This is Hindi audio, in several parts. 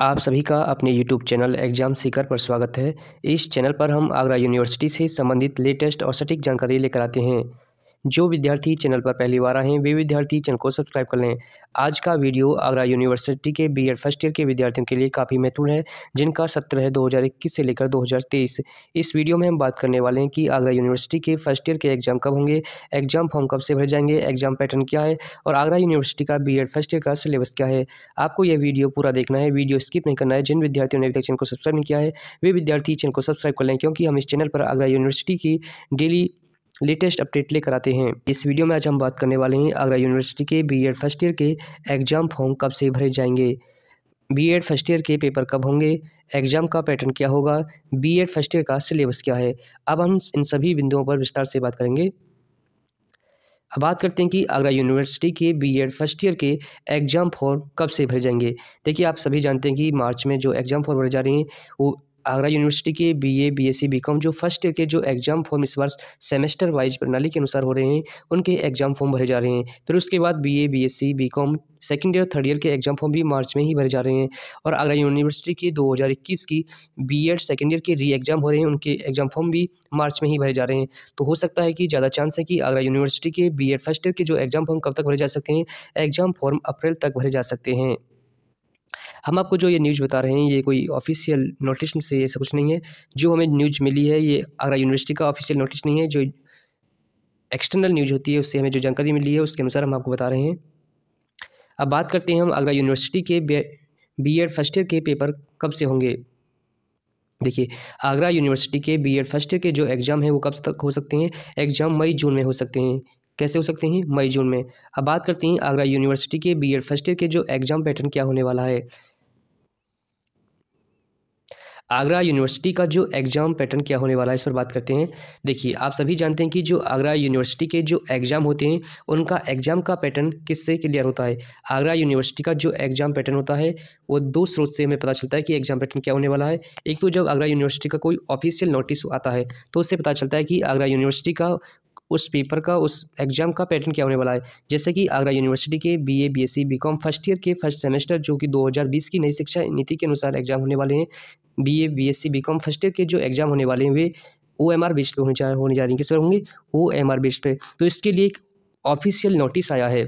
आप सभी का अपने YouTube चैनल एग्जाम सीकर पर स्वागत है इस चैनल पर हम आगरा यूनिवर्सिटी से संबंधित लेटेस्ट और सटीक जानकारी लेकर आते हैं जो विद्यार्थी चैनल पर पहली बार आए हैं वे विद्यार्थी चैनल को सब्सक्राइब कर लें आज का वीडियो आगरा यूनिवर्सिटी के बी फर्स्ट ईयर के विद्यार्थियों के लिए काफ़ी महत्वपूर्ण है जिनका सत्र है दो से लेकर दो इस वीडियो में हम बात करने वाले हैं कि आगरा यूनिवर्सिटी के फर्स्ट ईयर के एग्जाम कब होंगे एग्जाम फॉर्म कब से भर जाएंगे एग्जाम पैटर्न क्या है और आगरा यूनिवर्सिटी का बी फर्स्ट ईयर का सिलेबस क्या है आपको यह वीडियो पूरा देखना है वीडियो स्किप नहीं करना है जिन विद्यार्थियों ने चैनल को सब्सक्राइब नहीं किया है वे विद्यार्थी चैनल को सब्सक्राइब कर लें क्योंकि हम इस चैनल पर आगरा यूनिवर्सिटी की डेली लेटेस्ट अपडेट लेकर आते हैं इस वीडियो में आज हम बात करने वाले हैं आगरा यूनिवर्सिटी के बी फर्स्ट ईयर के एग्जाम फॉर्म कब से भरे जाएंगे बी फर्स्ट ईयर के पेपर कब होंगे एग्जाम का पैटर्न क्या होगा बी फर्स्ट ईयर का सिलेबस क्या है अब हम इन सभी बिंदुओं पर विस्तार से बात करेंगे अब बात करते हैं कि आगरा यूनिवर्सिटी के बीएड फर्स्ट ईयर के एग्ज़ाम फॉर्म कब से भरे जाएंगे देखिए आप सभी जानते हैं कि मार्च में जो एग्ज़ाम फॉर्म भरे जा रहे हैं वो आगरा यूनिवर्सिटी के बीए बीएससी बीकॉम जो फर्स्ट ईयर के जो एग्ज़ाम फॉर्म इस बार सेमेस्टर वाइज प्रणाली के अनुसार हो रहे हैं उनके एग्ज़ाम फॉर्म भरे जा रहे हैं फिर उसके बाद BA BSc BCom second year third year के एग्जाम फॉर्म भी मार्च में ही भरे जा रहे हैं और आगरा यूनिवर्सिटी हज़ार इक्कीस की बी एड सेकेंड ईयर के री एग्ज़ाम हो रहे हैं उनके एग्ज़ाम फॉर्म भी मार्च में ही भरे जा रहे हैं तो हो सकता है कि ज़्यादा चांस है कि आगरा यूनिवर्सिटी के बी एड फर्स्ट ईयर के जो एग्ज़ाम फॉर्म कब तक भरे जा सकते हैं एग्ज़ाम फॉर्म अप्रैल तक भरे जा सकते हैं हम आपको जो ये न्यूज़ बता रहे हैं ये कोई ऑफिशियल नोटिस से ये सब कुछ नहीं है जो हमें न्यूज़ मिली है ये आगरा यूनिवर्सिटी का ऑफिशियल नोटिस नहीं है जो एक्सटर्नल न्यूज होती है उससे हमें जो जानकारी मिली है उसके अनुसार हम आपको बता रहे हैं अब बात करते हैं हम आगरा यूनिवर्सिटी के बी एड फर्स्ट ईयर के पेपर कब से होंगे देखिए आगरा यूनिवर्सिटी के बी एड फर्स्ट ईयर के जो एग्ज़ाम हैं वो कब तक हो सकते हैं एग्ज़ाम मई जून में हो सकते हैं कैसे हो सकते हैं मई जून में अब बात करते हैं आगरा यूनिवर्सिटी के बी एड फर्स्ट ईयर के जो एग्ज़ाम पैटर्न क्या होने वाला है आगरा यूनिवर्सिटी का जो एग्ज़ाम पैटर्न क्या होने वाला है इस पर बात करते हैं देखिए आप सभी जानते हैं कि जो आगरा यूनिवर्सिटी के जो एग्ज़ाम होते हैं उनका एग्ज़ाम का पैटर्न किससे क्लियर होता है आगरा यूनिवर्सिटी का जो एग्ज़ाम पैटर्न होता है वो दो स्रोत से हमें पता चलता है कि एग्ज़ाम पैटर्न क्या होने वाला है एक तो जब आगरा यूनिवर्सिटी का कोई ऑफिशियल नोटिस आता है तो उससे पता चलता है कि आगरा यूनिवर्सिटी का उस पेपर का उस एग्ज़ाम का पैटर्न क्या होने वाला है जैसे कि आगरा यूनिवर्सिटी के B A BCom C B com first year के फर्स्ट सेमेस्टर जो कि दो हज़ार बीस की नई शिक्षा नीति के अनुसार एग्ज़ाम होने वाले हैं B A B S C B com first year के जो एग्ज़ाम होने वाले हैं वे ओ एम आर बेस्ड पे होने जा होने जा हैं किस पर होंगे ओ एम आर बेस्ड पर तो इसके लिए एक ऑफिशियल नोटिस आया है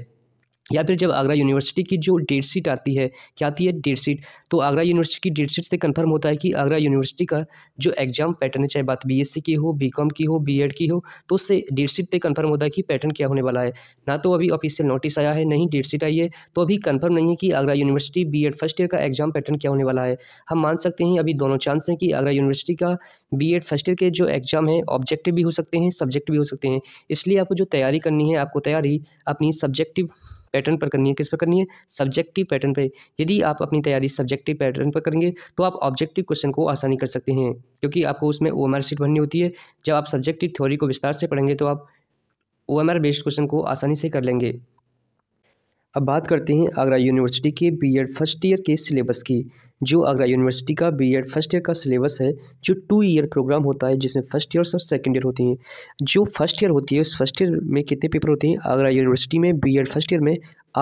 या फिर जब आगरा यूनिवर्सिटी की जो डेट शीट आती है क्या आती है डेट शीट तो आगरा यूनिवर्सिटी की डेट शीट से कंफर्म होता है कि आगरा यूनिवर्सिटी का जो एग्जाम पैटर्न है चाहे बात बीएससी की हो बीकॉम की हो बीएड की हो तो उससे डेट शीट पे कंफर्म होता है कि पैटर्न क्या होने वाला है ना तो अभी ऑफिशियल नोटिस आया है नहीं डेट शीट आई है तो अभी कन्फर्म नहीं है कि Agra university B first year का एग्जाम पैटर्न क्या होने वाला है हम मान सकते हैं अभी दोनों चांस हैं कि आगरा यूनिवर्सिटी का बी फर्स्ट ईयर के जो एग्जाम है ऑब्जेक्टिव भी हो सकते हैं सब्जेक्ट भी हो सकते हैं इसलिए आपको जो तैयारी करनी है आपको तैयारी अपनी सब्जेक्टिव पैटर्न पर करनी है किस पर करनी है सब्जेक्टिव पैटर्न पर यदि आप अपनी तैयारी सब्जेक्टिव पैटर्न पर करेंगे तो आप ऑब्जेक्टिव क्वेश्चन को आसानी कर सकते हैं क्योंकि आपको उसमें ओ एम भरनी होती है जब आप सब्जेक्टिव थ्योरी को विस्तार से पढ़ेंगे तो आप O M R based question को आसानी से कर लेंगे अब बात करते हैं आगरा यूनिवर्सिटी के बीएड फर्स्ट ईयर के सिलेबस की जो आगरा यूनिवर्सिटी का बीएड फर्स्ट ईयर का सिलेबस है जो टू ईयर प्रोग्राम होता है जिसमें फर्स्ट ईयर और सेकेंड ईयर होती हैं जो फर्स्ट ईयर होती है उस फर्स्ट ईयर में कितने पेपर होते हैं आगरा यूनिवर्सिटी में बीएड फर्स्ट ईयर में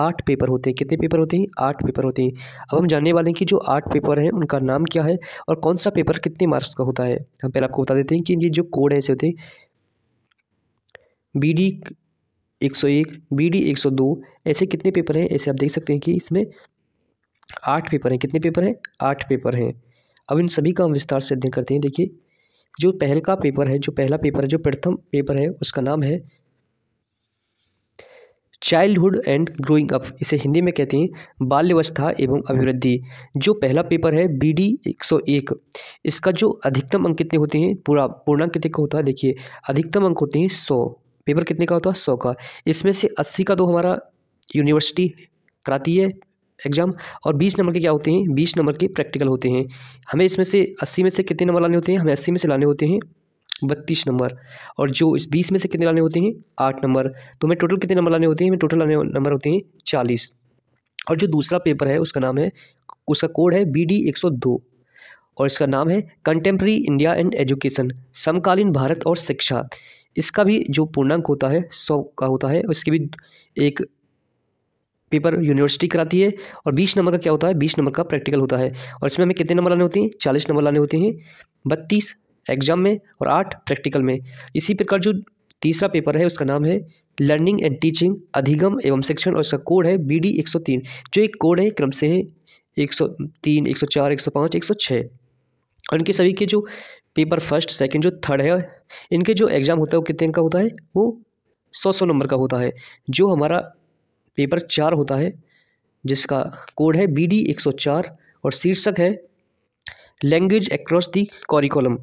आठ पेपर होते हैं कितने पेपर होते हैं आठ पेपर होते हैं अब हम जानने वाले हैं कि जो आठ पेपर हैं उनका नाम क्या है और कौन सा पेपर कितने मार्क्स का होता है हम पहले आपको बता देते हैं कि ये जो कोड ऐसे होते हैं बी डी एक सौ एक बी डी एक सौ दो ऐसे कितने पेपर हैं ऐसे आप देख सकते हैं कि इसमें आठ पेपर हैं कितने पेपर हैं आठ पेपर हैं अब इन सभी का हम विस्तार से अध्ययन करते हैं देखिए जो पहल का पेपर है जो पहला पेपर है जो प्रथम पेपर है उसका नाम है चाइल्डहुड एंड ग्रोइंग अप इसे हिंदी में कहते हैं बाल्यवस्था एवं अभिवृद्धि जो पहला पेपर है बी डी एक सौ एक इसका जो अधिकतम अंक कितने होते हैं पूरा पूर्णांक कितने का होता है देखिए अधिकतम अंक होते हैं सौ पेपर कितने का होता है सौ का इसमें से अस्सी का तो हमारा यूनिवर्सिटी कराती है एग्ज़ाम और बीस नंबर के क्या होते हैं बीस नंबर के प्रैक्टिकल होते हैं हमें इसमें से अस्सी में से कितने नंबर लाने होते हैं हमें अस्सी में से लाने होते हैं बत्तीस नंबर और जो इस बीस में से कितने लाने होते हैं आठ नंबर तो हमें टोटल कितने नंबर लाने होते हैं हमें टोटल लाने नंबर होते हैं चालीस और जो दूसरा पेपर है उसका नाम है उसका कोड है बी डी एक सौ दो और इसका नाम है कंटेम्प्रेरी इंडिया एंड एजुकेशन समकालीन भारत और शिक्षा इसका भी जो पूर्णांक होता है सौ का होता है इसके भी एक पेपर यूनिवर्सिटी कराती है और बीस नंबर का क्या होता है बीस नंबर का प्रैक्टिकल होता है और इसमें हमें कितने नंबर लाने होते हैं चालीस नंबर लाने होते हैं बत्तीस एग्जाम में और आठ प्रैक्टिकल में इसी प्रकार जो तीसरा पेपर है उसका नाम है लर्निंग एंड टीचिंग अधिगम एवं शिक्षण और इसका कोड है बी डी एक सौ तीन जो एक कोड है क्रम से है एक सौ तीन एक सौ चार एक सौ पाँच एक सौ छः और इनके सभी के जो पेपर फर्स्ट सेकंड जो थर्ड है इनके जो एग्ज़ाम होता है वो कितने का होता है वो सौ सौ नंबर का होता है जो हमारा पेपर चार होता है जिसका कोड है बी डी एक सौ चार और शीर्षक है लैंग्वेज एक्रॉस दी कॉरिकुलम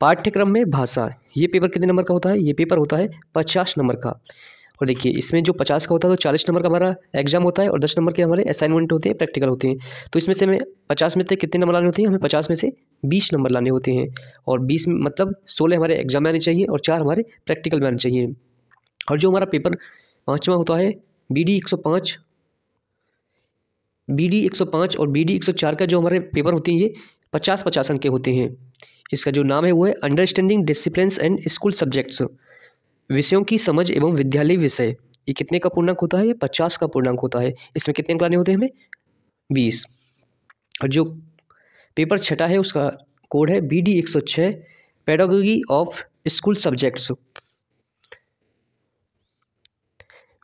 पाठ्यक्रम में भाषा ये पेपर कितने नंबर का होता है ये पेपर होता है पचास नंबर का और देखिए इसमें जो पचास का होता है तो चालीस नंबर का हमारा एग्जाम होता है और दस नंबर के हमारे असाइनमेंट होते हैं प्रैक्टिकल होते हैं तो इसमें से हमें पचास में से कितने नंबर लाने होते हैं हमें पचास में से बीस नंबर लाने होते हैं और बीस मतलब सोलह हमारे एग्जाम में आने चाहिए और चार हमारे प्रैक्टिकल में आने चाहिए और जो हमारा पेपर पाँचवा होता है बी डी एक सौ पाँच बी डी एक सौ पाँच और बी डी एक सौ चार का जो हमारे पेपर होते हैं ये पचास पचास अंक के होते हैं इसका जो नाम है वो है understanding discipline and school subjects विषयों की समझ एवं विद्यालय विषय ये कितने का पूर्णांक होता है ये पचास का पूर्णांक होता है इसमें कितने अंक लाने होते हैं हमें बीस और जो पेपर छठा है उसका कोड है बी डी एक सौ छः पैडोगी ऑफ स्कूल सब्जेक्ट्स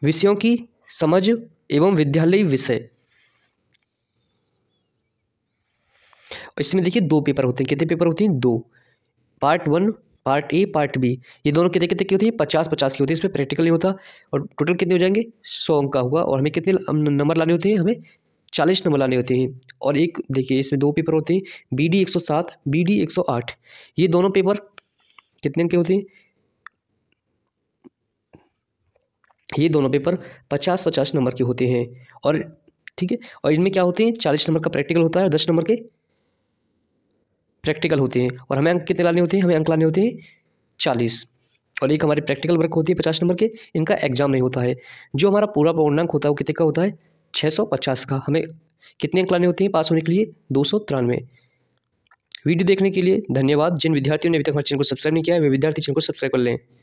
विषयों की समझ एवं विद्यालय विषय इसमें देखिए दो पेपर होते हैं कितने पेपर होते हैं दो part one part A part B ये दोनों कितने कितने की होती है पचास पचास की होती है इसमें प्रैक्टिकल नहीं होता और टोटल कितने हो जाएंगे सौ का होगा और हमें कितने नंबर लाने होते हैं हमें चालीस नंबर लाने होते हैं और एक देखिए इसमें दो पेपर होते हैं बी डी एक सौ सात बी डी एक सौ आठ ये दोनों पेपर कितने के होते हैं ये दोनों पेपर पचास पचास नंबर के होते हैं और ठीक है और इनमें क्या होते हैं चालीस नंबर का प्रैक्टिकल होता है और दस नंबर के प्रैक्टिकल होते हैं और हमें अंक कितने लाने होते हैं हमें अंक लाने होते हैं चालीस और एक हमारे प्रैक्टिकल वर्क होती है पचास नंबर के इनका एग्जाम नहीं होता है जो हमारा पूरा पूर्णांक होता है वो कितने का होता है छः सौ पचास का हमें कितने अंक लाने होते हैं पास होने के लिए दो सौ तिरानवे वीडियो देखने के लिए धन्यवाद जिन विद्यार्थियों ने अभी तक हमारे चैनल को सब्सक्राइब नहीं किया है वे विद्यार्थी चैनल को सब्सक्राइब कर लें